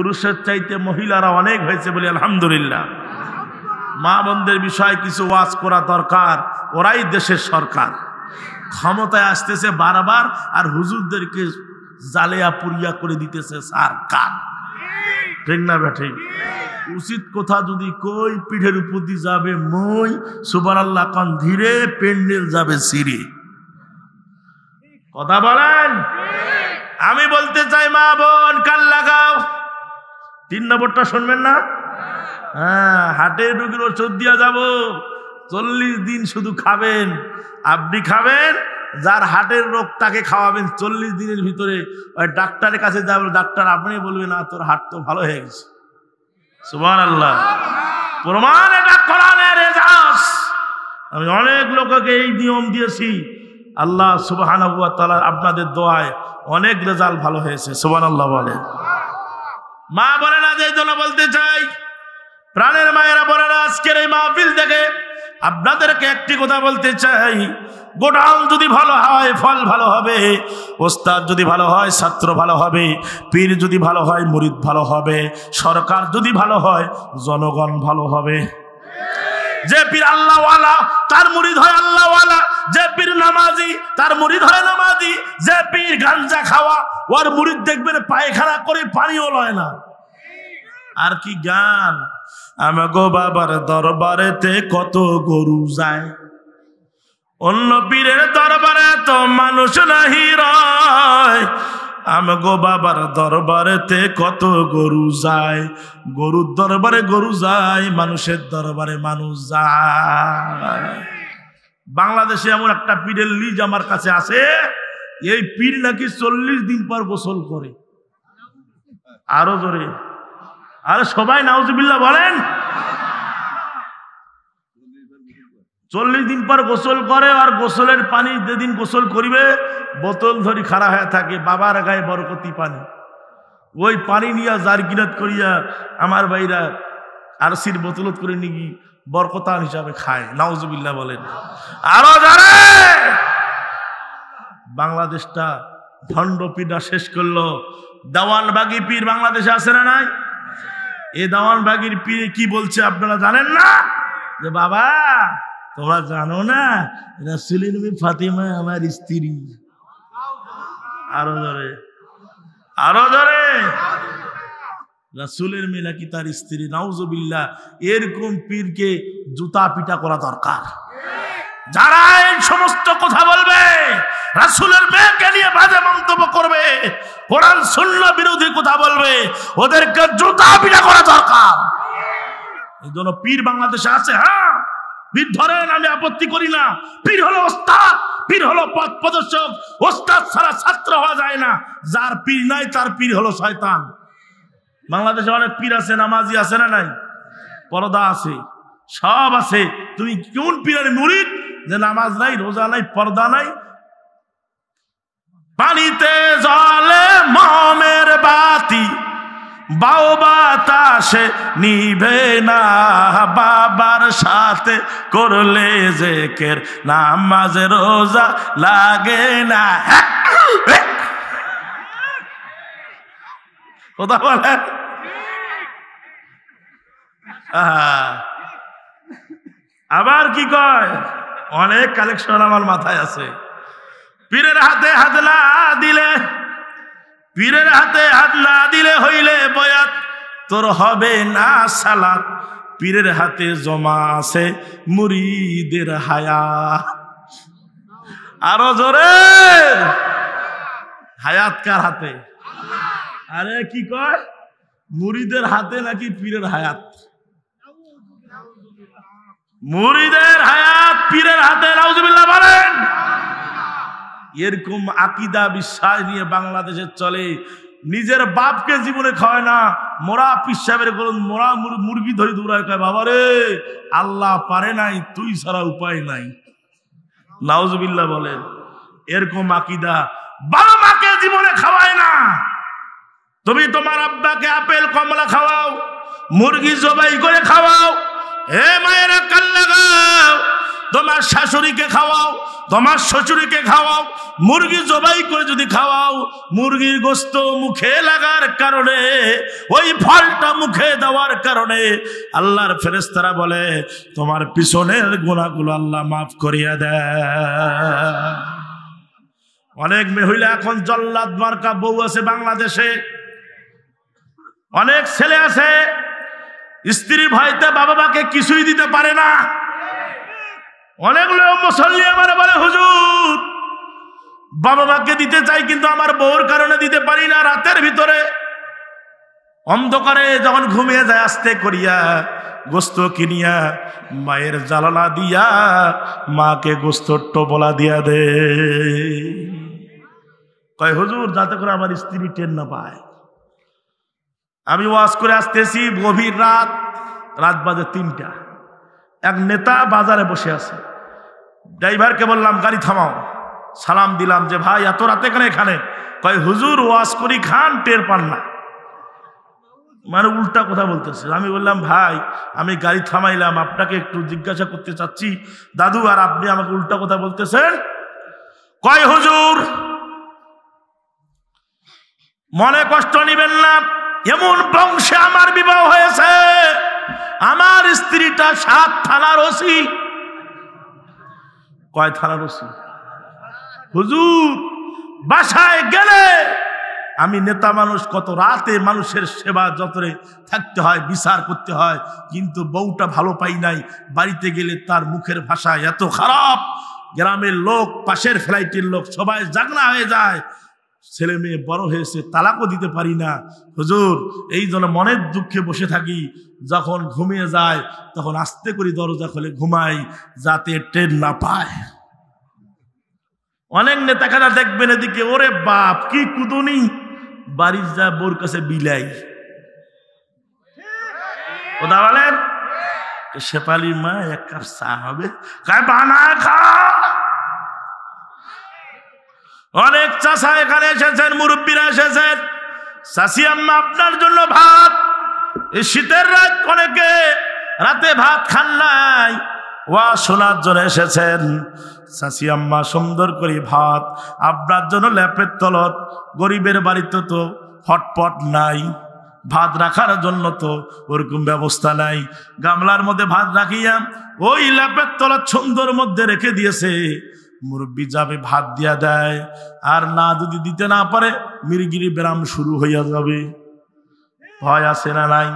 পুরুষের চাইতে মহিলারা অনেক হয়েছে বলে আলহামদুলিল্লাহ মা বোনদের বিষয়ে কিছু ওয়াজ করা দরকার ওরাই দেশের সরকার ক্ষমতায় আসতেছে বারবার আর হুজুরদেরকে জালেয়া পুরিয়া করে দিতেছে সরকার ঠিক না ব্যাঠে উচিত কথা যদি কই পিঠের উপর দিয়ে যাবে মই সুবার আল্লাহ কন ধীরে পেন্ডেল যাবে সিরে কথা বলেন আমি বলতে চাই মা বোন কাল লাগাও তিন নম্বরটা শুনবেন না হ্যাঁ হাটের ঢুকলো ওষুধ দিয়া যাব চল্লিশ দিন শুধু খাবেন আপনি খাবেন যার হাটের রোগ তাকে খাওয়াবেন চল্লিশ দিনের ভিতরে ওই ডাক্তারের কাছে যাবেন ডাক্তার আপনি বলবেন না তোর হাট তো ভালো হয়ে গেছে সুমান আল্লাহ প্রমাণ এটা কোরআনের আমি অনেক লোককে এই নিয়ম দিয়েছি আল্লাহ সুবাহ আপনাদের দোয়ায় অনেক রেজাল্ট ভালো হয়েছে সুবান আল্লাহ বলেন মা বলে না যে জন্য বলতে চাই প্রাণের মায়েরা বলে না আজকের এই মাহফিল থেকে আপনাদেরকে একটি কথা বলতে চাই গোডাউন যদি ভালো হয় ফল ভালো হবে ওস্তাদ যদি ভালো হয় ছাত্র ভালো হবে পীর যদি ভালো হয় মুরিদ ভালো হবে সরকার যদি ভালো হয় জনগণ ভালো হবে যে পীর আল্লাহওয়ালা তার মুড়িদ হয় আল্লাহওয়ালা যে পীর নামাজি তার মুড়িদ হয় নামাজি যে পীর গাঞ্জা খাওয়া ওর মুড়িদ দেখবেন পায়খানা করে পানিও লয় না আর কি গান গো বাবার দরবারেতে কত গরু যায় অন্য পীরের দরবারে তো মানুষ নাহি রয় আমি গো বাবার দরবারেতে কত গরু যায় গরুর দরবারে গরু যায় মানুষের দরবারে মানুষ যায় বাংলাদেশে এমন একটা পীরের লিজ আমার কাছে আছে এই পীর নাকি চল্লিশ দিন পর গোসল করে আরো জোরে আরে সবাই নাউজবিল্লা বলেন চল্লিশ দিন পর গোসল করে আর গোসলের পানি যেদিন গোসল করিবে বোতল ধরি খাড়া হয়ে থাকে বাবার গায়ে বরকতি পানি ওই পানি নিয়া জারগিরাত করিয়া আমার ভাইরা আরসির বোতলত করে নিগি বরকতান হিসাবে খায় নাওজুবিল্লা বলেন আরো যারা বাংলাদেশটা ভণ্ড পীরা শেষ করলো বাগি পীর বাংলাদেশে আসে না নাই এ বাগির পীর কি বলছে আপনারা জানেন না যে বাবা তোমরা জানো না রাসুলের মি ফাতিমা আমার স্ত্রী আরো ধরে আরো ধরে রাসুলের মেয়ে নাকি তার স্ত্রী নাউজবিল্লা এরকম পীরকে জুতা পিটা করা দরকার যারা এই সমস্ত কথা বলবে রাসুলের মেয়েকে নিয়ে বাজে মন্তব্য করবে কোরআন শূন্য বিরোধী কথা বলবে ওদেরকে জুতা পিটা করা দরকার এই জন্য পীর বাংলাদেশে আছে হ্যাঁ পীর ধরেন আমি আপত্তি করি না পীর হলো ওস্তাদ পীর হলো পথ প্রদর্শক ওস্তাদ ছাড়া ছাত্র হওয়া যায় না যার পীর নাই তার পীর হলো শয়তান বাংলাদেশে অনেক পীর আছে নামাজি আছে না নাই পর্দা আছে সব আছে তুমি কোন পীরের মুরিদ যে নামাজ নাই রোজা নাই পর্দা নাই পানিতে জলে মমের বাতি বাও বাতাসে নিবে না বাবার সাথে করলে যে কের রোজা লাগে না কথা বলে আবার কি কয় অনেক কালেকশন আমার মাথায় আছে পীরের হাতে হাতলা দিলে পীরের হাতে হাত না দিলে হইলে বয়াত তোর হবে না সালাত পীরের হাতে জমা আছে মুরিদের হায়াত আরো জোরে হায়াত কার হাতে আরে কি কয় মুরিদের হাতে নাকি পীরের হায়াত মুরিদের হায়াত পীরের হাতে রাউজবিল্লা বলেন এরকম আকিদা বিশ্বাস নিয়ে বাংলাদেশে চলে নিজের বাপকে জীবনে খাওয়ায় না মোরা পিসের গরম মোরা মুরগি ধরে দৌড়ায় কয় বাবা রে আল্লাহ পারে নাই তুই ছাড়া উপায় নাই নাওজবিল্লা বলেন এরকম আকিদা বাবা মাকে জীবনে খাওয়ায় না তুমি তোমার আব্বাকে আপেল কমলা খাওয়াও মুরগি জবাই করে খাওয়াও হে মায়েরা কাল লাগাও তোমার শাশুড়িকে খাওয়াও তোমার শ্বশুরিকে খাওয়াও মুরগি জবাই করে যদি খাওয়াও মুরগির গোস্ত মুখে লাগার কারণে ওই ফলটা মুখে দেওয়ার কারণে আল্লাহর ফেরেস্তারা বলে তোমার পিছনের গোনাগুলো আল্লাহ মাফ করিয়া দেয় অনেক মেহিলা এখন জল্লাদ মার্কা বউ আছে বাংলাদেশে অনেক ছেলে আছে স্ত্রী ভাইতে বাবা মাকে কিছুই দিতে পারে না অনেক লোক মুসল্লি আমার বলে হুজুর বাবা মাকে দিতে চাই কিন্তু আমার বউর কারণে দিতে পারি না রাতের ভিতরে অন্ধকারে যখন ঘুমিয়ে যায় আস্তে করিয়া গোস্ত কিনিয়া মায়ের জালালা দিয়া মাকে গোস্তর টোপলা দিয়া দে কয় হুজুর যাতে করে আমার স্ত্রী টেন না পায় আমি ওয়াশ করে আসতেছি গভীর রাত রাত বাজে তিনটা এক নেতা বাজারে বসে আছে ড্রাইভারকে বললাম গাড়ি থামাও সালাম দিলাম যে ভাই এত রাতে কেন এখানে কয় হুজুর ওয়াস করি খান টের পান না মানে উল্টা কথা বলতেছে আমি বললাম ভাই আমি গাড়ি থামাইলাম আপনাকে একটু জিজ্ঞাসা করতে চাচ্ছি দাদু আর আপনি আমাকে উল্টা কথা বলতেছেন কয় হুজুর মনে কষ্ট নিবেন না এমন বংশে আমার বিবাহ হয়েছে আমার স্ত্রীটা সাত থানার ওসি কয় থানা রসি হুজুর বাসায় গেলে আমি নেতা মানুষ কত রাতে মানুষের সেবা যতরে থাকতে হয় বিচার করতে হয় কিন্তু বউটা ভালো পাই নাই বাড়িতে গেলে তার মুখের ভাষা এত খারাপ গ্রামের লোক পাশের ফ্লাইটের লোক সবাই জাগনা হয়ে যায় ছেলে মেয়ে বড় হয়েছে তালাকও দিতে পারি না হুজুর এই জন্য মনের দুঃখে বসে থাকি যখন ঘুমিয়ে যায় তখন আস্তে করে দরজা খোলে ঘুমাই যাতে ট্রেন না পায় অনেক নেতাখানা দেখবেন এদিকে ওরে বাপ কি কুদুনি বাড়ির যা বোর কাছে বিলাই কথা বলেন সেপালি মা এক কাপ চা হবে কায় বানা খা অনেক চাষা এখানে এসেছেন মুরব্বীরা এসেছেন চাষি আম্মা আপনার জন্য ভাত এই শীতের রাত অনেকে রাতে ভাত খান নাই ওয়া শোনার জন্য এসেছেন চাষি আম্মা সুন্দর করে ভাত আপনার জন্য ল্যাপের তলত গরিবের বাড়িতে তো হটপট নাই ভাত রাখার জন্য তো ওরকম ব্যবস্থা নাই গামলার মধ্যে ভাত রাখিয়া ওই ল্যাপের তলার সুন্দর মধ্যে রেখে দিয়েছে মুরব্বী যাবে ভাত দিয়া দেয় আর না যদি দিতে না পারে মিরগিরি ব্যায়াম শুরু হইয়া যাবে ভয় আছে না নাই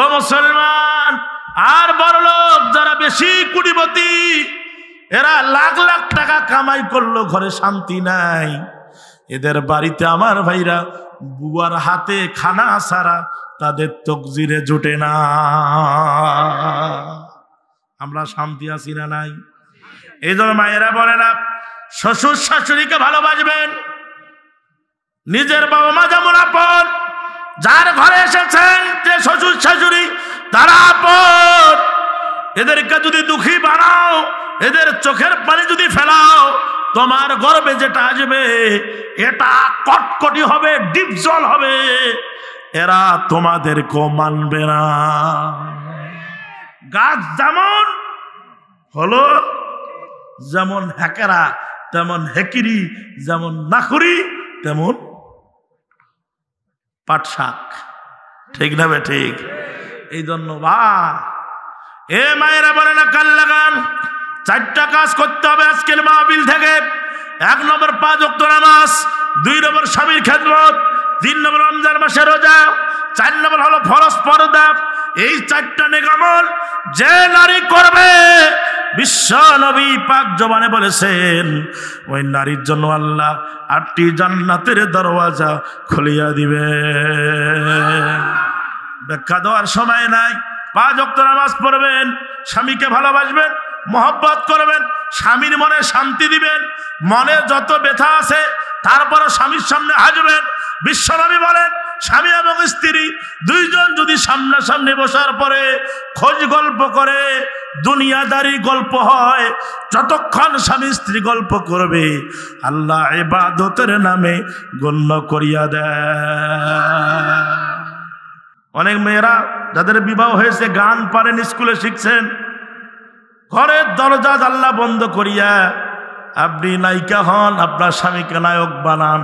ও মুসলমান আর বড় লোক যারা বেশি কুড়িপতি এরা লাখ লাখ টাকা কামাই করলো ঘরে শান্তি নাই এদের বাড়িতে আমার ভাইরা বুয়ার হাতে খানা সারা তাদের তকজিরে জোটে না আমরা শান্তি আছি না নাই এই জন্য মায়েরা বলে না শ্বশুর শাশুড়িকে ভালোবাসবেন নিজের বাবা মা যেমন আপন যার ঘরে এসেছেন যে শ্বশুর শাশুড়ি তারা আপন এদেরকে যদি দুঃখী বানাও এদের চোখের পানি যদি ফেলাও তোমার গর্বে যেটা আসবে এটা কটকটি হবে ডিপ জল হবে এরা তোমাদের তোমাদেরকে মানবে না গাছ যেমন হলো যেমন হ্যাকেরা তেমন হেকিরি যেমন নাখুরি তেমন পাটশাক ঠিক না ঠিক এই জন্য বা এ মায়েরা বলে না কাল লাগান চারটা কাজ করতে হবে আজকের মাহবিল থেকে এক নম্বর পাঁচ অক্ট নামাজ দুই নম্বর স্বামীর খেদমত তিন নম্বর রমজান মাসে রোজা চার নম্বর হলো ফরস পর্দা এই চারটা নেকামল যে নারী করবে বিশ্ব নবী পাক জবানে বলেছেন ওই নারীর জন্য আল্লাহ আটটি জান্নাতের দরওয়াজা খুলিয়া দিবে ব্যাখ্যা দেওয়ার সময় নাই পাঁচ অক্ত নামাজ পড়বেন স্বামীকে ভালোবাসবেন মহব্বত করবেন স্বামীর মনে শান্তি দিবেন মনে যত ব্যথা আছে তারপরে স্বামীর সামনে হাজবেন বিশ্বনবী বলেন স্বামী এবং স্ত্রী দুইজন যদি সামনাসামনি বসার পরে খোঁজ গল্প করে দুনিয়াদারি গল্প হয় যতক্ষণ স্বামী স্ত্রী গল্প করবে আল্লাহ এবাদতের নামে গণ্য করিয়া দেয় অনেক মেয়েরা যাদের বিবাহ হয়েছে গান পারেন স্কুলে শিখছেন ঘরের দরজা জাল্লা বন্ধ করিয়া আপনি নায়িকা হন আপনার স্বামীকে নায়ক বানান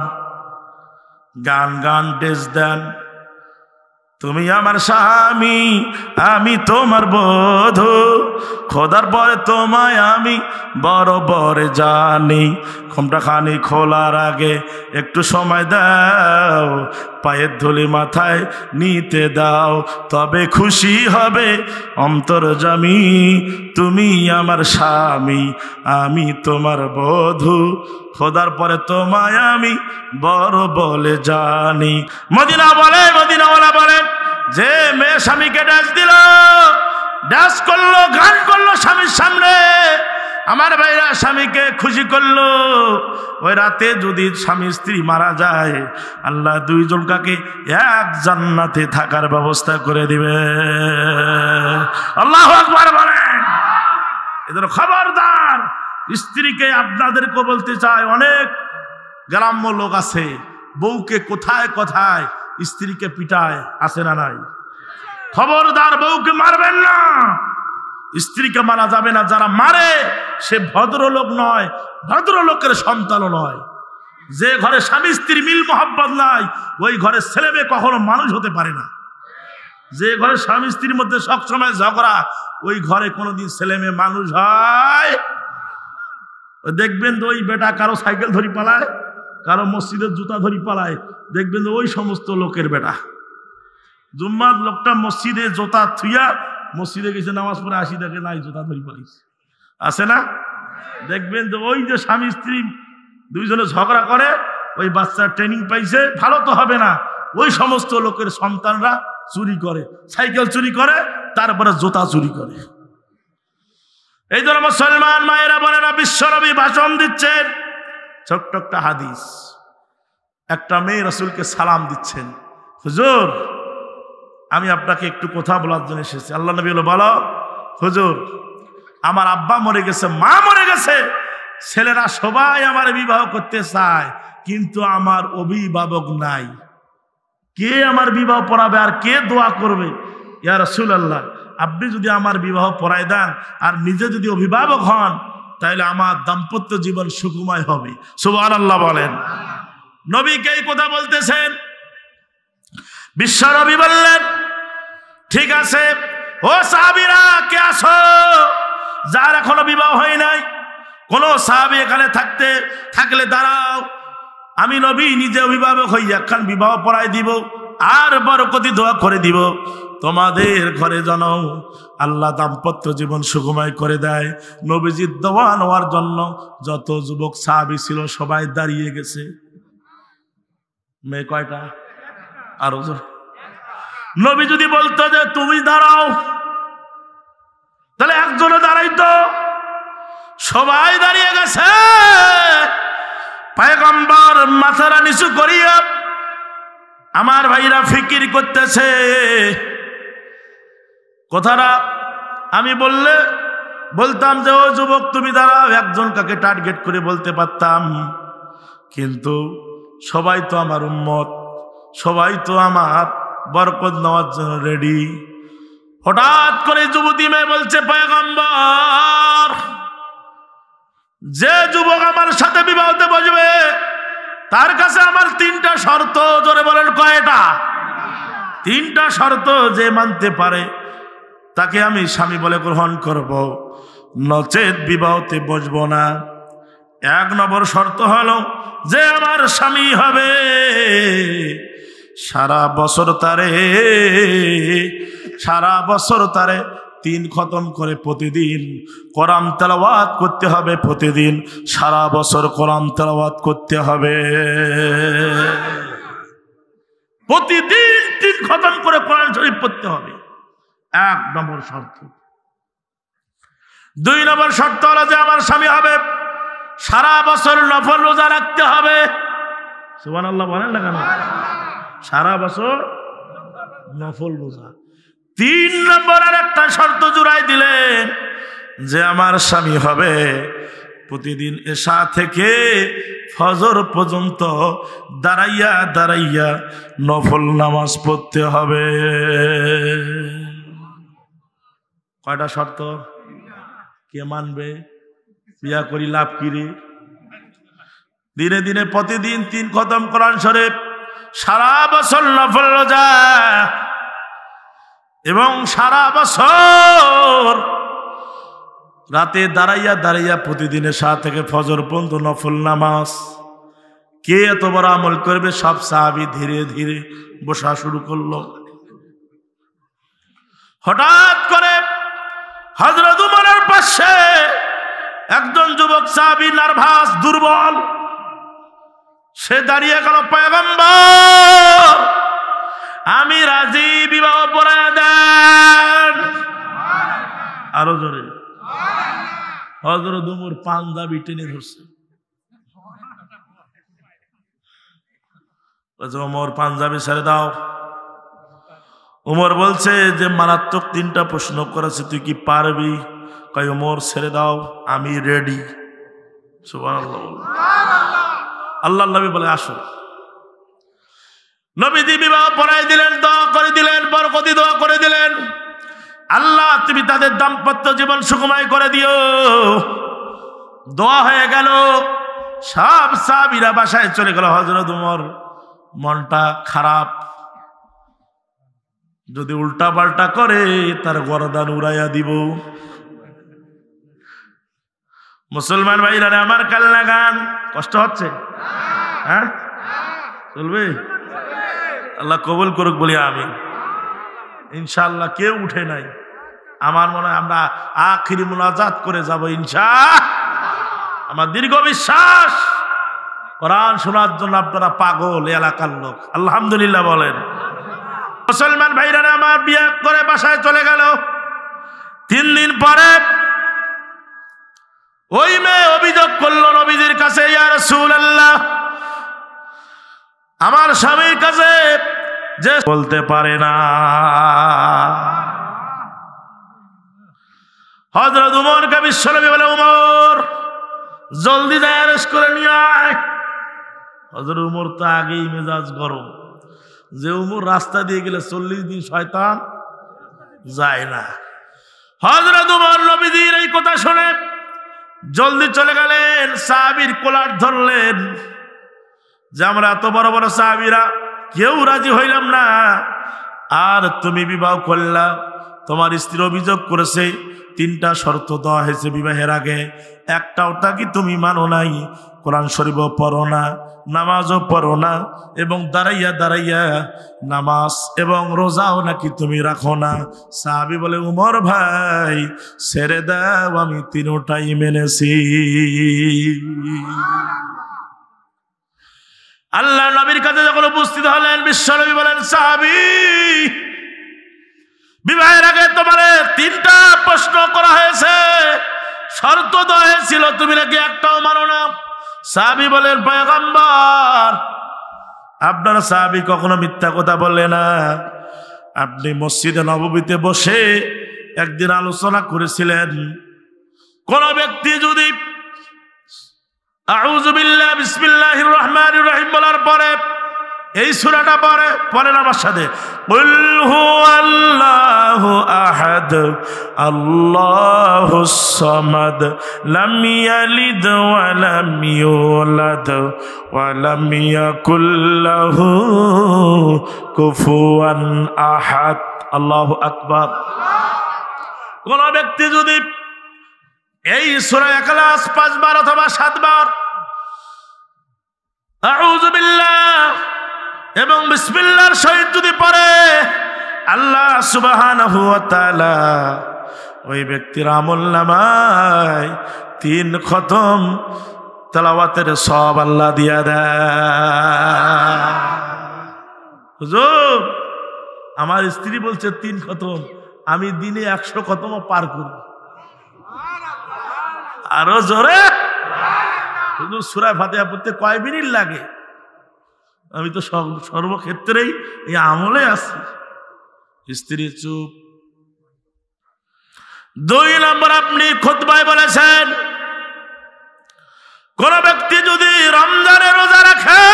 গান গান ডেস দেন তুমি আমার স্বামী আমি তোমার বধু খোদার পরে তোমায় আমি বড় বড় জানি ঘুমটা খানি খোলার আগে একটু সময় দাও পায়ের ধুলি মাথায় নিতে দাও তবে খুশি হবে জামি তুমি আমার স্বামী আমি তোমার বধূ খোদার পরে তোমায় আমি বড় বলে জানি মদিনা বলে মদিনাওয়ালা বলে যে মেয়ে স্বামীকে ডাস দিল ডাস করলো গান করলো স্বামীর সামনে আমার ভাইরা স্বামীকে খুশি করলো ওই রাতে যদি স্বামী স্ত্রী মারা যায় আল্লাহ দুই কাকে এক জান্নাতে থাকার ব্যবস্থা করে দিবে আল্লাহ একবার বলেন এদের খবরদার স্ত্রীকে আপনাদেরকে বলতে চাই অনেক গ্রাম্য লোক আছে বউকে কোথায় কোথায় স্ত্রীকে পিটায় আসে না নাই খবরদার বউকে মারবেন না স্ত্রীকে মারা যাবে না যারা মারে সে ভদ্রলোক নয় ভদ্রলোকের সন্তানও নয় যে ঘরে স্বামী স্ত্রী মিল মোহাম্মত নাই ওই ঘরে ছেলে মেয়ে কখনো মানুষ হতে পারে না যে ঘরে স্বামী স্ত্রীর মধ্যে সবসময় ঝগড়া ওই ঘরে কোনোদিন ছেলে মেয়ে মানুষ হয় দেখবেন তো ওই বেটা কারো সাইকেল ধরি পালায় কারো মসজিদের জুতা ধরি পালায় দেখবেন ওই সমস্ত লোকের বেটা জুম্মার লোকটা মসজিদে জোতা থুইয়া মসজিদে গেছে নামাজ পড়ে আসি দেখে নাই জোতা ধরি পালিয়েছে আছে না দেখবেন যে ওই যে স্বামী স্ত্রী দুইজনে ঝগড়া করে ওই বাচ্চার ট্রেনিং পাইছে ভালো তো হবে না ওই সমস্ত লোকের সন্তানরা চুরি করে সাইকেল চুরি করে তারপরে জোতা চুরি করে এই জন্য মুসলমান মায়েরা বোনেরা বিশ্বরবি ভাষণ দিচ্ছেন ছোট্ট একটা হাদিস একটা মেয়ে রসুলকে সালাম দিচ্ছেন হুজুর আমি আপনাকে একটু কথা বলার জন্য এসেছি আল্লাহ নবী হলো বলো হুজুর আমার আব্বা মরে গেছে মা মরে গেছে ছেলেরা সবাই আমার বিবাহ করতে চায় কিন্তু আমার অভিভাবক নাই কে আমার বিবাহ পড়াবে আর কে দোয়া করবে ইয়া রসুল আল্লাহ আপনি যদি আমার বিবাহ পড়ায় দেন আর নিজে যদি অভিভাবক হন তাহলে আমার দাম্পত্য জীবন সুকুময় হবে সুবাহ আল্লাহ বলেন নবীকে এই কথা বলতেছেন রবি বললেন ঠিক আছে ও সাহাবিরা কে আসো যার এখনো বিবাহ হয় নাই কোন সাহাবি এখানে থাকতে থাকলে দাঁড়াও আমি নবী নিজে অভিভাবক হইয়া খান বিবাহ পড়াই দিব আর বরকতি দোয়া করে দিব তোমাদের ঘরে জানাও আল্লাহ দাম্পত্য জীবন সুগময় করে দেয় নবীজি দোয়ান হওয়ার জন্য যত যুবক সাহাবি ছিল সবাই দাঁড়িয়ে গেছে মেয়ে কয়টা আরো নবী যদি বলতো যে তুমি দাঁড়াও তাহলে একজনে দাঁড়াইতো সবাই দাঁড়িয়ে গেছে পায়গম্বর মাথারা নিচু করিয়া আমার ভাইরা ফিকির করতেছে কথাটা আমি বললে বলতাম যে ও যুবক তুমি দাঁড়াও একজন কাকে টার্গেট করে বলতে পারতাম কিন্তু সবাই তো আমার উম্মত সবাই তো আমার বরকত নেওয়ার জন্য রেডি হঠাৎ করে যুবতী মেয়ে বলছে পয়গম্বর যে যুবক আমার সাথে বিবাহতে বসবে তার কাছে আমার তিনটা শর্ত জোরে বলেন কয়টা তিনটা শর্ত যে মানতে পারে তাকে আমি স্বামী বলে গ্রহণ করব নচেত বিবাহতে বসব না এক নম্বর শর্ত হলো যে আমার স্বামী হবে সারা বছর তারে সারা বছর তারে তিন খতম করে প্রতিদিন করাম তেলাওয়াত করতে হবে প্রতিদিন সারা বছর করাম তেলাওয়াত করতে হবে প্রতিদিন তিন খতম করে কোরআন শরীফ পড়তে হবে এক নম্বর শর্ত দুই নম্বর শর্ত হলো যে আমার স্বামী হবে সারা বছর নফল রোজা রাখতে হবে সুবান আল্লাহ বলেন না কেন সারা বছর নফল রোজা তিন নম্বর আর একটা শর্ত জুড়াই দিলেন যে আমার স্বামী হবে প্রতিদিন এসা থেকে ফজর পর্যন্ত দাঁড়াইয়া দাঁড়াইয়া নফল নামাজ পড়তে হবে কয়টা শর্ত কে মানবে বিয়া করি লাভ কিরে দিনে দিনে প্রতিদিন তিন খতম কোরআন শরীফ সারা বছর নফল এবং সারা বছর রাতে দাঁড়াইয়া দাঁড়াইয়া প্রতিদিনে সা থেকে ফজর পন্ত নফল নামাজ কে এত বড় আমল করবে সব সাহাবি ধীরে ধীরে বসা শুরু করলো হঠাৎ করে হজরত উমরের পাশে একজন যুবক সাহাবি নার্ভাস দুর্বল সে দাঁড়িয়ে গেল পয়গম্বর আমি রাজি বিবাহ পড়ায় দেন আরো জোরে হজরদুমুর পাঞ্জাবি টেনে ধরছে ওমর পাঞ্জাবি ছেড়ে দাও উমর বলছে যে মারাত্মক তিনটা প্রশ্ন করেছে তুই কি পারবি কয় উমর ছেড়ে দাও আমি রেডি আল্লাহ নবী বলে আসো নবীজি বিবাহ পড়াই দিলেন দোয়া করে দিলেন বরকতি দোয়া করে দিলেন আল্লাহ তুমি তাদের দাম্পত্য জীবন সুকুমায় করে দিও দোয়া হয়ে গেল সব সাবিরা বাসায় চলে গেল হজরত উমর মনটা খারাপ যদি উল্টা পাল্টা করে তার গরদান উড়াইয়া দিব মুসলমান ভাইরা আমার কাল লাগান কষ্ট হচ্ছে হ্যাঁ চলবে আল্লাহ কবুল করুক বলি আমি ইনশাল্লাহ কেউ উঠে নাই আমার মনে হয় আমরা আখিরি মোনাজাত করে যাব ইনশা আমার দীর্ঘ বিশ্বাস কোরআন শোনার জন্য আপনারা পাগল এলাকার লোক আল্লাহামদুলিল্লাহ বলেন মুসলমান ভাইরা আমার বিয়ে করে বাসায় চলে গেল তিন দিন পরে ওই মেয়ে অভিযোগ করলো নবীজির কাছে ইয়ার আমার স্বামীর কাছে যে বলতে পারে না হজরত কে বিশ্বনবী বলে উমর জলদি যায় করে নিয়ে আয় হজরত উমর তো আগেই মেজাজ গরম যে উমর রাস্তা দিয়ে গেলে চল্লিশ দিন শয়তান যায় না হজরত উমর নবীজির এই কথা শুনে জলদি চলে গেলেন সাহাবির কোলার ধরলেন যে আমরা এত বড় বড় সাহাবিরা কেউ রাজি হইলাম না আর তুমি বিবাহ করলা তোমার স্ত্রী অভিযোগ করেছে তিনটা শর্ত দেওয়া হয়েছে বিবাহের আগে একটাও কি তুমি মানো নাই কোরআন শরীফ পড়ো না নামাজও পড়ো না এবং দাঁড়াইয়া দাঁড়াইয়া নামাজ এবং রোজাও নাকি তুমি রাখো না সাহাবি বলে উমর ভাই ছেড়ে দাও আমি তিনোটাই মেনেছি আল্লাহ নবীর কাছে যখন উপস্থিত হলেন বিশ্বনবী বলেন সাহাবি বিবাহের আগে তোমার তিনটা প্রশ্ন করা হয়েছে শর্ত দেওয়া হয়েছিল তুমি নাকি একটাও মানো না সাহাবি বলেন পয়গম্বর আপনার সাহাবি কখনো মিথ্যা কথা বলে না আপনি মসজিদে নবমীতে বসে একদিন আলোচনা করেছিলেন কোন ব্যক্তি যদি আউজুবিল্লাহ বিসমিল্লাহ রহমান রহিম বলার পরে এই সুরাটা পরে পরে আমার সাথে আল্লাহ সমাদ কুল্লাহু আল্লাহ কোন ব্যক্তি যদি এই সুরা একলাস পাঁচবার অথবা সাতবার আউযু বিল্লাহ এবং বিসমিল্লার শহীদ যদি পারে আল্লাহ সুবাহান ওই ব্যক্তির আমল নামায় তিন খতম তেলাওয়াতের সব আল্লাহ দিয়া দেয় আমার স্ত্রী বলছে তিন খতম আমি দিনে একশো খতম পার করব আরো জোরে শুধু সুরায় ফাতে পড়তে কয় মিনিট লাগে আমি তো সর্বক্ষেত্রেই এই আমলে আছি স্ত্রী চুপ দুই নম্বর আপনি খোদবায় বলেছেন কোন ব্যক্তি যদি রমজানের রোজা রাখে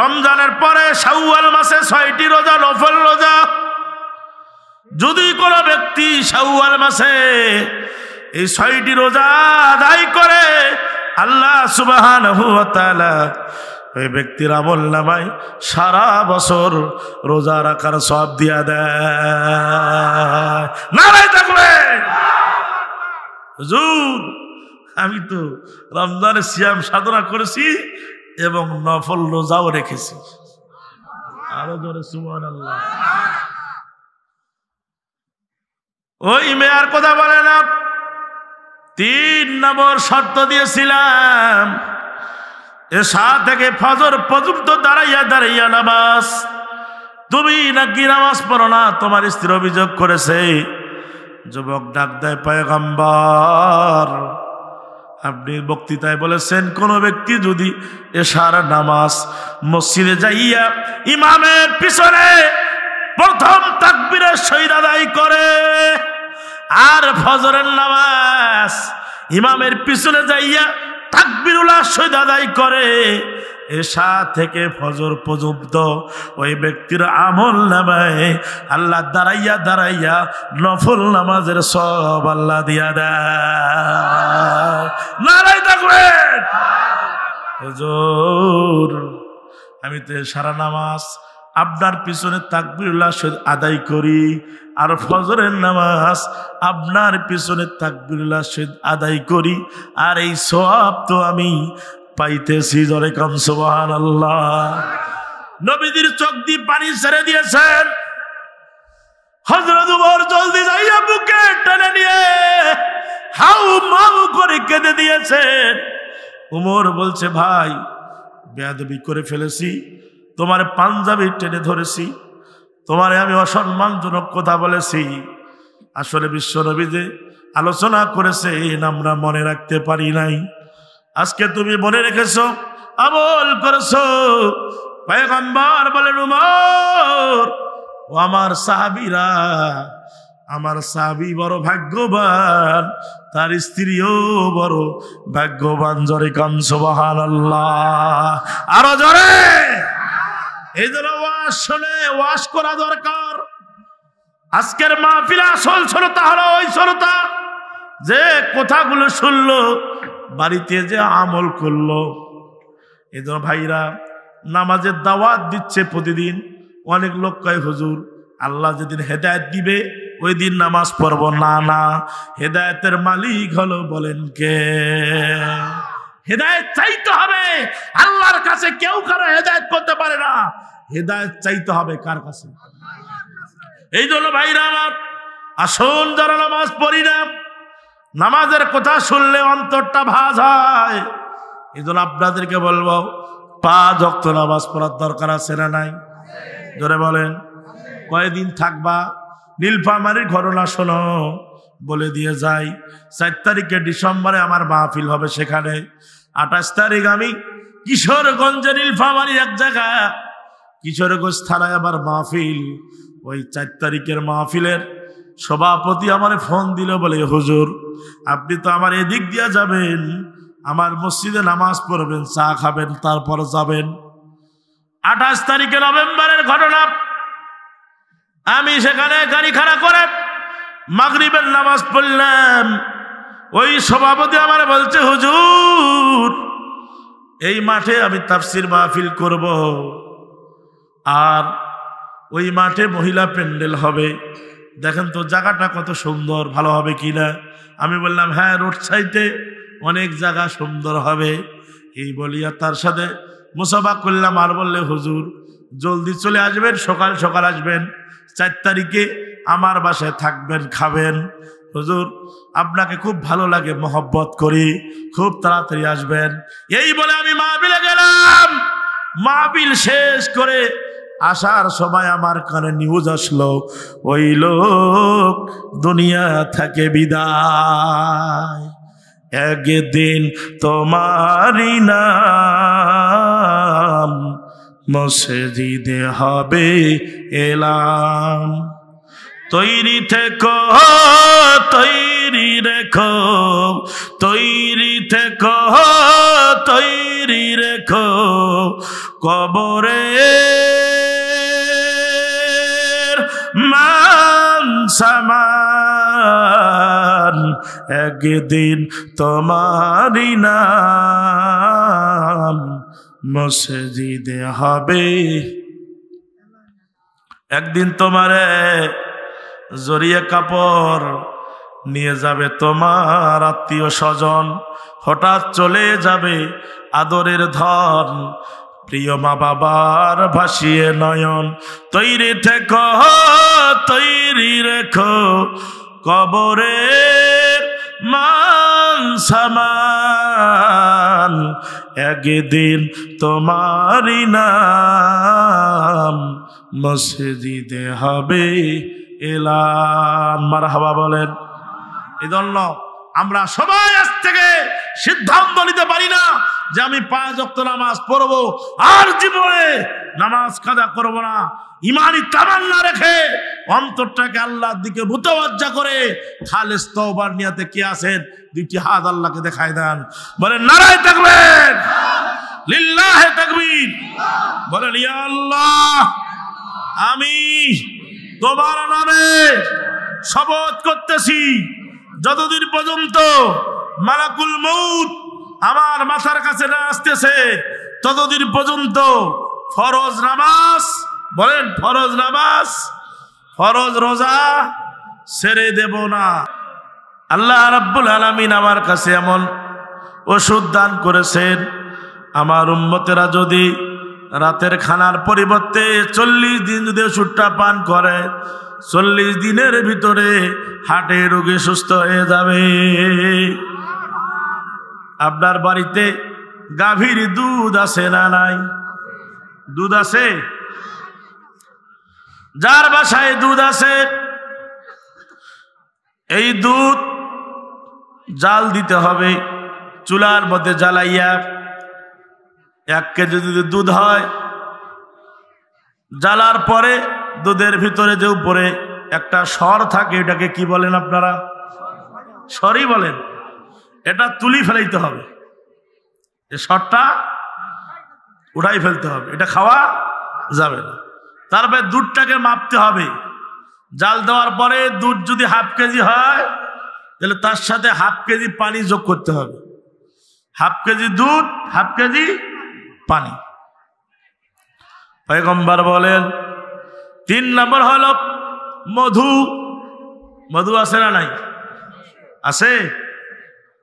রমজানের পরে শাওয়াল মাসে ছয়টি রোজা নফল রোজা যদি কোন ব্যক্তি শাওয়াল মাসে এই ছয়টি রোজা আদায় করে আল্লাহ সুবাহান ওই ব্যক্তির আমল ভাই সারা বছর রোজা রাখার সব দিয়া দেয় থাকবে আমি তো রমজানের সিয়াম সাধনা করেছি এবং নফল রোজাও রেখেছি আরো জোরে সুমান আল্লাহ ওই মেয়ার কথা বলে না তিন নম্বর শর্ত দিয়েছিলাম এসা থেকে ফজর পর্যন্ত দাঁড়াইয়া দাঁড়াইয়া নামাজ তুমি নাকি নামাজ পড়ো না তোমার স্ত্রী অভিযোগ করেছে যুবক ডাক দেয় পায়গাম্বার আপনি বক্তৃতায় বলেছেন কোন ব্যক্তি যদি এশার নামাজ মসজিদে যাইয়া ইমামের পিছনে প্রথম তাকবিরের সৈরাদাই করে আর ফজরের নামাজ ইমামের পিছনে যাইয়া তাকবিরুল আশ্রয় দাদাই করে এসা থেকে ফজর পর্যন্ত ওই ব্যক্তির আমল নামায় আল্লাহ দাঁড়াইয়া দাঁড়াইয়া নফল নামাজের সব আল্লাহ দিয়া দেয় থাকবেন আমি তো সারা নামাজ আপনার পিছনে তাকবিরুল্লাহ আদায় করি আর ফজরের নামাজ আপনার পিছনে তাকবিরুল্লাহ আদায় করি আর এই সব তো আমি পাইতেছি জরে কম সোহান আল্লাহ নবীদের চোখ দিয়ে পানি ছেড়ে দিয়েছেন হজরত উমর জলদি নিয়ে হাউ কেঁদে দিয়েছেন বলছে ভাই বেদবি করে ফেলেছি তোমার পাঞ্জাবি টেনে ধরেছি তোমারে আমি অসম্মানজনক কথা বলেছি আসলে বিশ্বনবী যে আলোচনা করেছে এই আমরা মনে রাখতে পারি নাই আজকে তুমি মনে রেখেছ আমল করেছ পয়গম্বর বলেন উমর ও আমার সাহাবিরা আমার সাবি বড় ভাগ্যবান তার স্ত্রীও বড় ভাগ্যবান জরে কান সোবাহান আল্লাহ আরো জরে এই জন্য ওয়াশ শোনে ওয়াশ করা দরকার আজকের মাহফিলে আসল শ্রোতা হলো ওই শ্রোতা যে কথাগুলো শুনলো বাড়িতে যে আমল করলো এই ভাইরা নামাজের দাওয়াত দিচ্ছে প্রতিদিন অনেক লোক কয় হুজুর আল্লাহ যেদিন হেদায়ত দিবে ওই দিন নামাজ পড়ব না না হেদায়তের মালিক হলো বলেন কে হেদায়ত চাইতে হবে আল্লাহর কাছে কেউ কারো হেদায়ত করতে পারে না হেদায়ত চাইতে হবে কার কাছে এই জন্য ভাইরা আমার আসল যারা নামাজ পড়ি না নামাজের কথা শুনলে অন্তরটা ভাজ হয় এই জন্য আপনাদেরকে বলবো পা যক্ত নামাজ পড়ার দরকার আছে না নাই ধরে বলেন কয়েকদিন থাকবা নীলফামারির ঘটনা শোনো বলে দিয়ে যাই চার তারিখে ডিসেম্বরে আমার মাহফিল হবে সেখানে আঠাশ তারিখ আমি কিশোরগঞ্জের ইলফাবাড়ির এক জায়গা কিশোরগঞ্জ থানায় আবার মাহফিল ওই চার তারিখের মাহফিলের সভাপতি আমার ফোন দিল বলে হুজুর আপনি তো আমার এদিক দিয়া যাবেন আমার মসজিদে নামাজ পড়বেন চা খাবেন তারপর যাবেন আঠাশ তারিখে নভেম্বরের ঘটনা আমি সেখানে গাড়ি খাড়া করে মাগরিবের নামাজ পড়লাম ওই সভাপতি আমার বলছে হুজুর এই মাঠে আমি তাফসির মাহফিল করব আর ওই মাঠে মহিলা প্যান্ডেল হবে দেখেন তো জায়গাটা কত সুন্দর ভালো হবে কি না আমি বললাম হ্যাঁ রোড সাইডে অনেক জায়গা সুন্দর হবে এই বলিয়া তার সাথে মুসাফা করলাম আর বললে হুজুর জলদি চলে আসবেন সকাল সকাল আসবেন চার তারিখে আমার বাসায় থাকবেন খাবেন হুজুর আপনাকে খুব ভালো লাগে মহব্বত করি খুব তাড়াতাড়ি আসবেন এই বলে আমি মাহবিলে গেলাম মাহবিল শেষ করে আসার সময় আমার কানে নিউজ আসলো ওই লোক দুনিয়া থাকে বিদায় একদিন তোমারই নাম মসজিদে হবে এলাম তৈরি থেকো তৈরি রেখো তৈরি থেকো তৈরি রেখো কবরে মান সামান একদিন তোমারি নাম মসজিদে হবে একদিন তোমারে জড়িয়ে কাপড় নিয়ে যাবে তোমার আত্মীয় স্বজন হঠাৎ চলে যাবে আদরের ধন প্রিয় মা বাবার ভাসিয়ে নয়ন তৈরি ঠেক তৈরি রেখো কবরে মান সামান একদিন তোমারি নাম মসজিদে হবে এলান হাবা বলেন এজন্য আমরা সবাই আজ থেকে সিদ্ধান্ত নিতে পারি না যে আমি পাঁচ অক্ত নামাজ পড়বো আর জীবনে নামাজ কাদা করব না ইমানি তামান্না রেখে অন্তরটাকে আল্লাহর দিকে মুতবাজ্জা করে খালেস তওবার নিয়াতে কে আসেন দুইটি হাত আল্লাহকে দেখায় দেন বলেন নারায় থাকবেন লিল্লাহে তাকবীর বলে ইয়া আল্লাহ আমি দোবার নামে শপথ করতেছি যতদিন পর্যন্ত মালাকুল মৌত আমার মাথার কাছে না আসতেছে ততদিন পর্যন্ত ফরজ নামাজ বলেন ফরজ নামাজ ফরজ রোজা ছেড়ে দেব না আল্লাহ রাব্বুল আলমিন আমার কাছে এমন ওষুধ দান করেছেন আমার উন্মতেরা যদি রাতের খানার পরিবর্তে চল্লিশ দিন যদি ওষুধটা পান করে চল্লিশ দিনের ভিতরে হাটে রোগে সুস্থ হয়ে যাবে আপনার বাড়িতে গাভীর দুধ আছে না নাই দুধ আছে যার বাসায় দুধ আছে এই দুধ জাল দিতে হবে চুলার মধ্যে জ্বালাইয়া এক কেজি যদি দুধ হয় জ্বালার পরে দুধের ভিতরে যে উপরে একটা সর থাকে এটাকে কি বলেন আপনারা সরই বলেন এটা তুলি ফেলাইতে হবে এ সরটা উঠাই ফেলতে হবে এটা খাওয়া যাবে না তারপরে দুধটাকে মাপতে হবে জাল দেওয়ার পরে দুধ যদি হাফ কেজি হয় তাহলে তার সাথে হাফ কেজি পানি যোগ করতে হবে হাফ কেজি দুধ হাফ কেজি পানি পয়গম্বর বলেন তিন নম্বর হল মধু মধু আছে না নাই আছে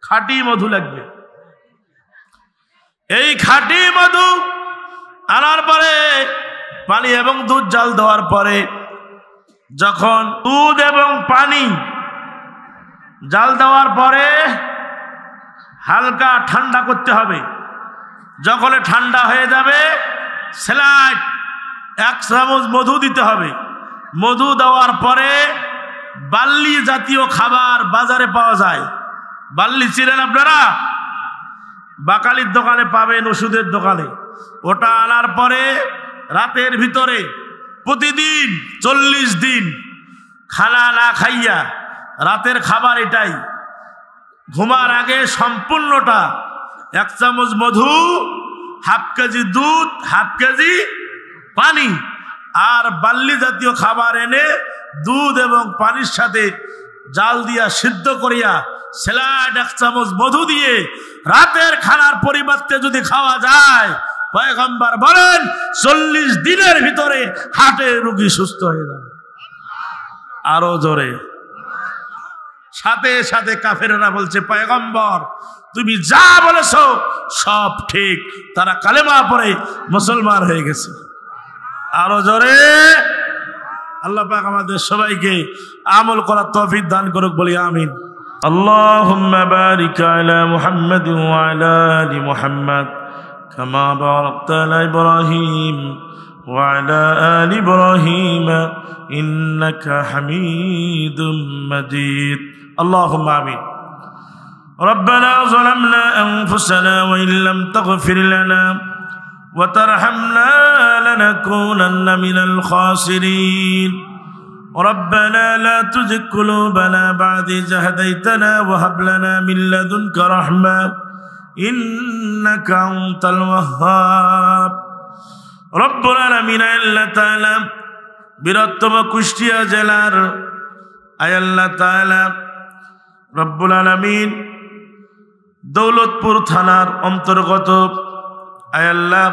খাটি মধু লাগবে এই খাটি মধু আনার পরে পানি এবং দুধ জাল দেওয়ার পরে যখন দুধ এবং পানি জাল দেওয়ার পরে হালকা ঠান্ডা করতে হবে যখন ঠান্ডা হয়ে যাবে স্যালাড এক চামচ মধু দিতে হবে মধু দেওয়ার পরে বাল্লি জাতীয় খাবার বাজারে পাওয়া যায় বাল্লি চিনেন আপনারা বাকালির দোকানে পাবেন ওষুধের দোকানে ওটা আনার পরে রাতের ভিতরে প্রতিদিন চল্লিশ দিন খানা না খাইয়া রাতের খাবার এটাই ঘুমার আগে সম্পূর্ণটা এক চামচ মধু হাফ কেজি দুধ হাফ কেজি পানি আর বাল্লি জাতীয় খাবার এনে দুধ এবং পানির সাথে জাল দিয়া সিদ্ধ করিয়া স্যালাড এক চামচ মধু দিয়ে রাতের খানার পরিবর্তে যদি খাওয়া যায় পয়গম্বার বলেন চল্লিশ দিনের ভিতরে হাটে রুগী সুস্থ হয়ে যায় আরো জোরে সাথে সাথে কাফেরা বলছে পয়গম্বর তুমি যা বলেছ সব ঠিক তারা কালেমা পরে মুসলমান হয়ে গেছে আরো জোরে আল্লাহ পাক আমাদের সবাইকে আমল করার তৌফিক দান করুক বলি আমিন اللهم بارك على محمد وعلى ال محمد كما باركت على ابراهيم وعلى ال ابراهيم انك حميد مجيد اللهم امين ربنا ظلمنا أنفسنا وإن لم تغفر لنا وترحمنا لنكونن من الخاسرين ربنا لا تزغ قلوبنا بعد إذ هديتنا وهب لنا من لدنك رحمة إنك أنت الوهاب رب العالمين আল্লাহ تعالى বৃহত্তম কুষ্টিয়া جلار أي الله تعالى رب العالمين দৌলতপুর থানার অন্তর্গত আয়াল্লাহ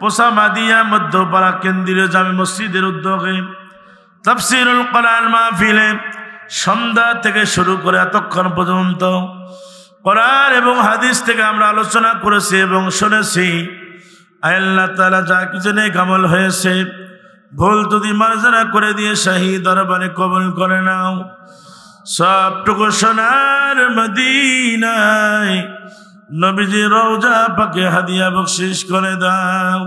পোসামাদিয়া মধ্যপাড়া কেন্দ্রীয় জামি মসজিদের উদ্যোগে তফসিরুল কোরআন মাহফিলে সন্ধ্যা থেকে শুরু করে এতক্ষণ পর্যন্ত করার এবং হাদিস থেকে আমরা আলোচনা করেছি এবং শুনেছি আয়াল্লা তালা যা কিছু নেই কামল হয়েছে ভুল যদি মার্জনা করে দিয়ে শাহী দরবারে কবল করে নাও সবটুকু সোনার মদিনায় নবীজি রৌজা পাকে হাদিয়া বকশিস করে দাও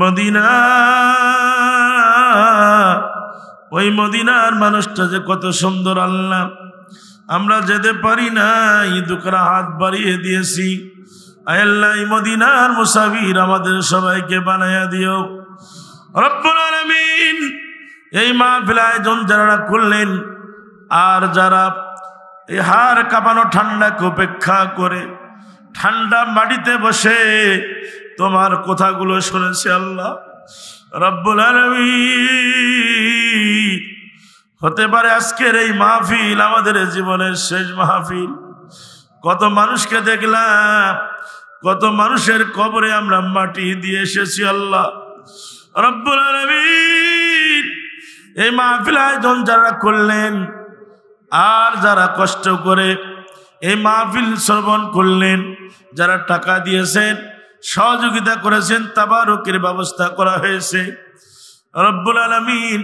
মদিনা ওই মদিনার মানুষটা যে কত সুন্দর আল্লাহ আমরা যেতে পারি না দুকরা হাত বাড়িয়ে দিয়েছি আল্লাহ মদিনার মুসাফির আমাদের সবাইকে বানাইয়া দিও রব্বুল আলামিন এই মাহফিল আয়োজন যারা করলেন আর যারা এ হার কাঁপানো ঠান্ডাকে উপেক্ষা করে ঠান্ডা মাটিতে বসে তোমার কথাগুলো শুনেছে আল্লাহ রব্বুল হতে পারে আজকের এই মাহফিল আমাদের জীবনের শেষ মাহফিল কত মানুষকে দেখলাম কত মানুষের কবরে আমরা মাটি দিয়ে এসেছি আল্লাহ রব্বুল আলমিন এই মাহফিল আয়োজন যারা করলেন আর যারা কষ্ট করে এই মাহফিল শ্রবণ করলেন যারা টাকা দিয়েছেন সহযোগিতা করেছেন তাবারকের ব্যবস্থা করা হয়েছে রব্বুল আলমিন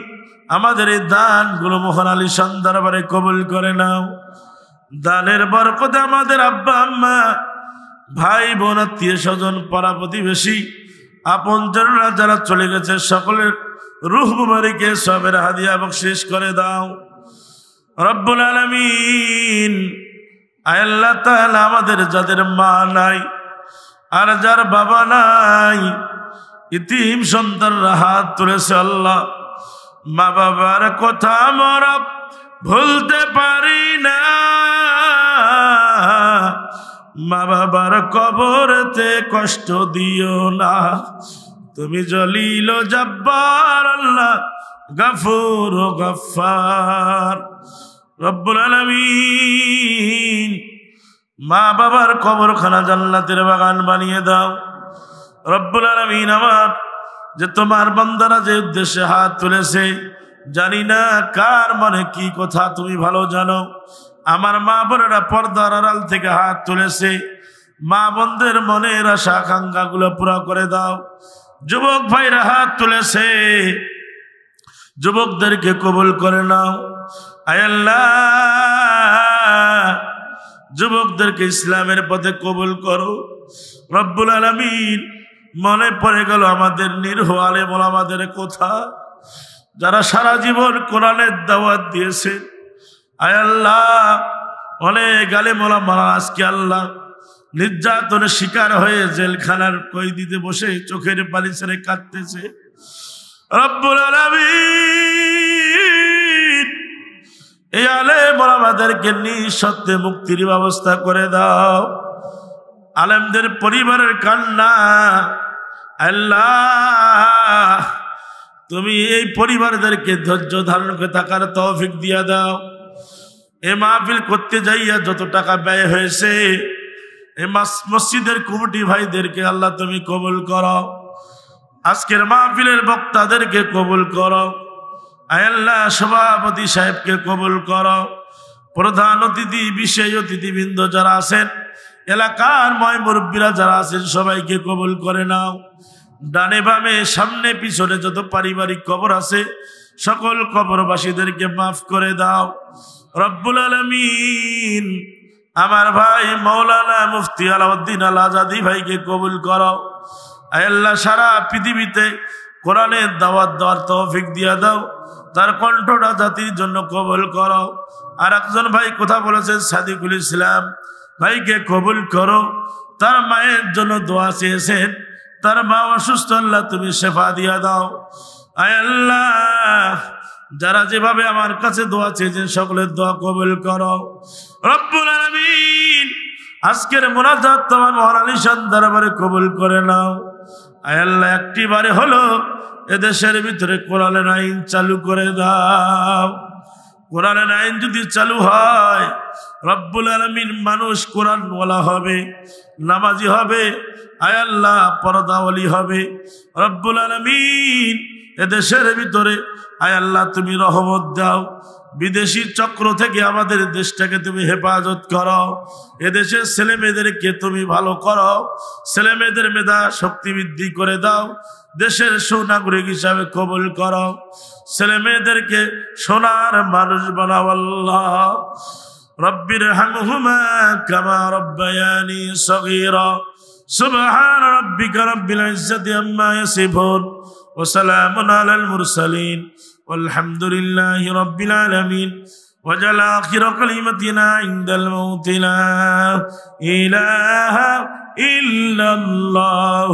আমাদের এই দান গুলো মোহন আলী সন্দারবারে কবুল করে নাও দানের বরকতে আমাদের আব্বা আম্মা ভাই বোন আত্মীয় স্বজন পাড়া প্রতিবেশী আপন যারা চলে গেছে সকলের রুহ বুমারিকে সবের হাদিয়া বকশিস করে দাও রব্বুল আলমিন আল্লাহ তাহলে আমাদের যাদের মা নাই আর যার বাবা নাই ইতিম সন্তানরা হাত তুলেছে আল্লাহ মা বাবার কথা আমরা ভুলতে পারি না মা বাবার কবরতে কষ্ট দিও না তুমি জলিল জব্বার আল্লাহ গফুর গফার রব্বুল আলমিন মা বাবার কবরখানা জান্নাতের বাগান বানিয়ে দাও রব্বুল আলমিন আমার যে তোমার বান্দারা যে উদ্দেশ্যে হাত তুলেছে জানি না কার মনে কি কথা তুমি ভালো জানো আমার মা বোনেরা পর্দার আড়াল থেকে হাত তুলেছে মা বোনদের মনের আশা আকাঙ্ক্ষা গুলো পুরো করে দাও যুবক ভাইরা হাত তুলেছে যুবকদেরকে কবুল করে নাও আল্লাহ যুবকদেরকে ইসলামের পথে কবুল করো রব্বুল আলমিন মনে পড়ে গেল আমাদের আলে বল আমাদের কথা যারা সারা জীবন কোরআনের দাওয়াত দিয়েছে আয় আল্লাহ অনেক মোলা মারা আজকে আল্লাহ নির্যাতনের শিকার হয়ে জেলখানার কৈদিতে বসে চোখের পানি ছেড়ে কাঁদতেছে রব্বুল আলমিন এই আলেম আমাদেরকে নিঃসত্ত্বে মুক্তির ব্যবস্থা করে দাও আলেমদের পরিবারের কান্না আল্লাহ তুমি এই পরিবারদেরকে ধৈর্য ধারণ করে থাকার তৌফিক দিয়া দাও এ মাহফিল করতে যাইয়া যত টাকা ব্যয় হয়েছে এ মসজিদের কুমটি ভাইদেরকে আল্লাহ তুমি কবুল করো আজকের মাহফিলের বক্তাদেরকে কবুল করো আয়াল্লাহ সভাপতি সাহেবকে কবুল কর প্রধান অতিথি বিশেষ অতিথিবৃন্দ যারা আছেন এলাকার ময় মুরব্বীরা যারা আছেন সবাইকে কবুল করে নাও ডানে বামে সামনে পিছনে যত পারিবারিক কবর আছে সকল কবরবাসীদেরকে মাফ করে দাও রব্বুল আলমিন আমার ভাই মৌলানা মুফতি আলাউদ্দিন আল আজাদি ভাইকে কবুল কর আল্লাহ সারা পৃথিবীতে কোরআনের দাওয়াত দেওয়ার তৌফিক দিয়া দাও তার কণ্ঠটা জাতির জন্য কবল করো আর একজন ভাই কথা বলেছেন সাদিকুল ইসলাম ভাইকে কবুল করো তার মায়ের জন্য দোয়া চেয়েছেন তার মা অসুস্থ আল্লাহ তুমি সেফা দিয়া দাও আয় আল্লাহ যারা যেভাবে আমার কাছে দোয়া চেয়েছেন সকলের দোয়া কবুল করো রব্বুল আলামিন আজকের মোনাজাত তোমার মহান আলিশান দরবারে কবুল করে নাও আয় আল্লাহ একটি বারে হলো এদেশের ভিতরে কোরআনের আইন চালু করে দাও কোরআনের আইন যদি চালু হয় রব্বুল আলমিন মানুষ কোরআন বলা হবে নামাজি হবে আয়াল্লাহ পরদাওয়ালি হবে রব্বুল আলমিন এদেশের ভিতরে আয়াল্লাহ তুমি রহমত দাও বিদেশি চক্র থেকে আমাদের দেশটাকে তুমি হেফাজত করো এদেশের ছেলে মেয়েদেরকে তুমি ভালো করো ছেলে মেয়েদের মেধা শক্তি বৃদ্ধি করে দাও দেশের সুনাগরিক হিসাবে কবুল করো ছেলে মেয়েদেরকে সোনার মানুষ বানাবল্লাহ আল্লাহ রব্বির হাঙ্গুমা কামা রব্বায়ানি সগির সুবহান রব্বিকা রব্বিল আম্মা ইয়াসিফুন ওয়া সালামুন আলাল মুরসালিন والحمد لله رب العالمين وجعل آخر كلمتنا عند الموت لا إله إلا الله